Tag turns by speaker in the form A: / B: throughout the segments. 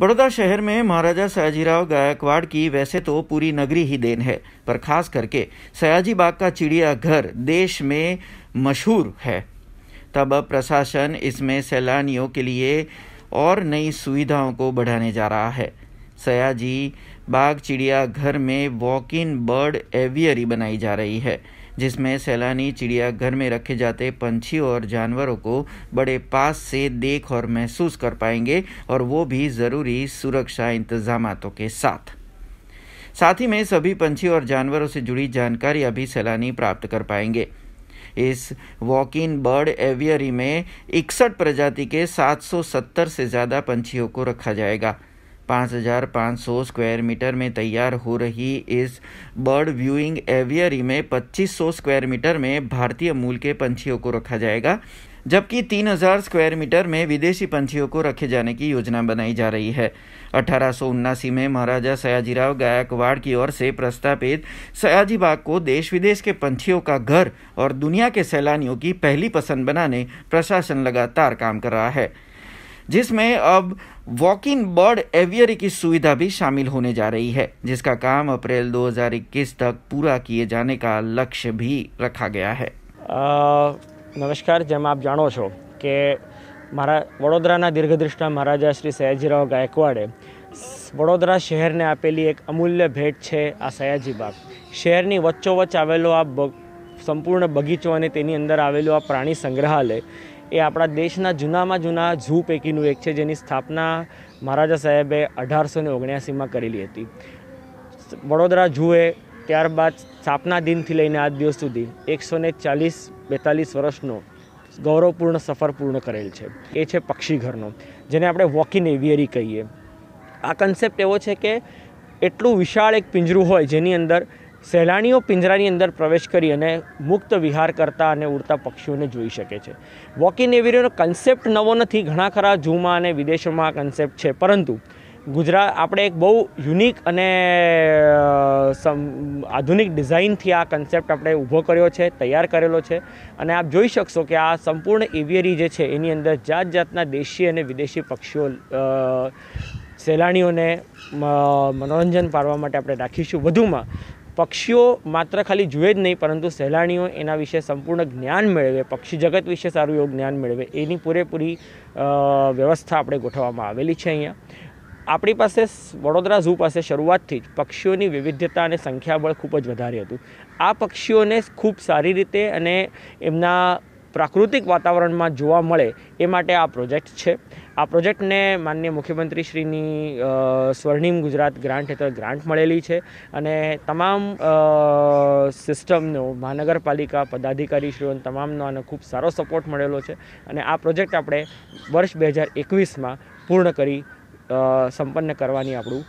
A: बड़ौदा शहर में महाराजा सयाजीराव गायकवाड़ की वैसे तो पूरी नगरी ही देन है पर खास करके सयाजी बाग का चिड़ियाघर देश में मशहूर है तब अब प्रशासन इसमें सैलानियों के लिए और नई सुविधाओं को बढ़ाने जा रहा है सयाजी बाग चिड़ियाघर में वॉक इन बर्ड एवियरी बनाई जा रही है जिसमें सैलानी चिड़ियाघर में रखे जाते पंछी और जानवरों को बड़े पास से देख और महसूस कर पाएंगे और वो भी ज़रूरी सुरक्षा इंतजाम के साथ साथ ही में सभी पंछी और जानवरों से जुड़ी जानकारी अभी सैलानी प्राप्त कर पाएंगे इस वॉक इन बर्ड एवियरी में इकसठ प्रजाति के 770 से ज़्यादा पंछियों को रखा जाएगा 5,500 स्क्वायर मीटर में तैयार हो रही इस बर्ड व्यूइंग एवियरी में 2500 स्क्वायर मीटर में भारतीय मूल के पंछियों को रखा जाएगा जबकि 3000 स्क्वायर मीटर में विदेशी पंछियों को रखे जाने की योजना बनाई जा रही है अठारह में महाराजा सयाजीराव गायकवाड़ की ओर से प्रस्तावित सयाजी बाग को देश विदेश के पंछियों का घर और दुनिया के सैलानियों की पहली पसंद बनाने प्रशासन लगातार काम कर रहा है जिसमें अब वॉकिंग बर्ड एवियरी की सुविधा भी शामिल होने जा रही है जिसका काम अप्रैल 2021 तक पूरा किए जाने का लक्ष्य भी रखा गया है
B: अह नमस्कार जम आप जानो છો કે મહારા વડોદરાના દૃગદૃષ્ટ મહારાજા શ્રી સયાજીરાવ ગાયકવાડે વડોદરા શહેરને આપેલી એક અમૂલ્ય ભેટ છે આ સયાજી બાગ શહેરની વચ્ચે આવેલો આ સંપૂર્ણ બગીચો અને તેની અંદર આવેલો આ પ્રાણી સંગ્રહાલય એ આપણા દેશના જૂનામાં જૂના ઝૂ પૈકીનું એક છે જેની સ્થાપના મહારાજા સાહેબે અઢારસો ને ઓગણ્યાસીમાં કરેલી હતી વડોદરા ઝૂએ ત્યારબાદ સ્થાપના દિનથી લઈને આજ દિવસ સુધી એકસો ને ચાલીસ બેતાલીસ વર્ષનો ગૌરવપૂર્ણ સફર પૂર્ણ કરેલ છે એ છે પક્ષીઘરનો જેને આપણે વોકિન એવિયરી કહીએ આ કન્સેપ્ટ એવો છે કે એટલું વિશાળ એક પિંજરું હોય જેની અંદર સહેલાણીઓ પિંજરાની અંદર પ્રવેશ કરી અને મુક્ત વિહાર કરતા અને ઉડતા પક્ષીઓને જોઈ શકે છે વોક ઇન એવિરિયોનો કન્સેપ્ટ નવો નથી ઘણા ખરા ઝૂમાં અને વિદેશોમાં આ કન્સેપ્ટ છે પરંતુ ગુજરાત આપણે એક બહુ યુનિક અને આધુનિક ડિઝાઇનથી આ કન્સેપ્ટ આપણે ઊભો કર્યો છે તૈયાર કરેલો છે અને આપ જોઈ શકશો કે આ સંપૂર્ણ એવિયરી જે છે એની અંદર જાત જાતના દેશી અને વિદેશી પક્ષીઓ સહેલાણીઓને મનોરંજન પાડવા માટે આપણે રાખીશું વધુમાં પક્ષીઓ માત્ર ખાલી જુએ જ નહીં પરંતુ સહેલાણીઓ એના વિશે સંપૂર્ણ જ્ઞાન મેળવે પક્ષી જગત વિશે સારું એવું જ્ઞાન મેળવે એની પૂરેપૂરી વ્યવસ્થા આપણે ગોઠવવામાં આવેલી છે અહીંયા આપણી પાસે વડોદરા ઝૂ પાસે શરૂઆતથી જ પક્ષીઓની વિવિધતા અને સંખ્યાબળ ખૂબ જ વધારે હતું આ પક્ષીઓને ખૂબ સારી રીતે અને એમના પ્રાકૃતિક વાતાવરણમાં જોવા મળે એ માટે આ પ્રોજેક્ટ છે આ પ્રોજેક્ટને માનનીય મુખ્યમંત્રીશ્રીની સ્વર્ણિમ ગુજરાત ગ્રાન્ટ હેઠળ ગ્રાન્ટ મળેલી છે અને તમામ સિસ્ટમનો મહાનગરપાલિકા પદાધિકારીશ્રીઓ તમામનો આને ખૂબ સારો સપોર્ટ મળેલો છે અને આ પ્રોજેક્ટ આપણે વર્ષ બે હજાર એકવીસમાં પૂર્ણ કરી સંપન્ન કરવાની આપણું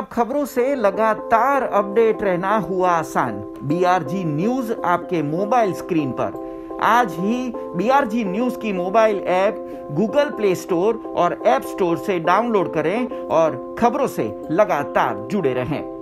B: अब खबरों से लगातार अपडेट रहना हुआ आसान बीआरजी न्यूज
A: आपके मोबाइल स्क्रीन पर आज ही बीआरजी न्यूज की mobile app Google Play Store और ऐप स्टोर से डाउनलोड करें और खबरों से लगातार जुड़े रहें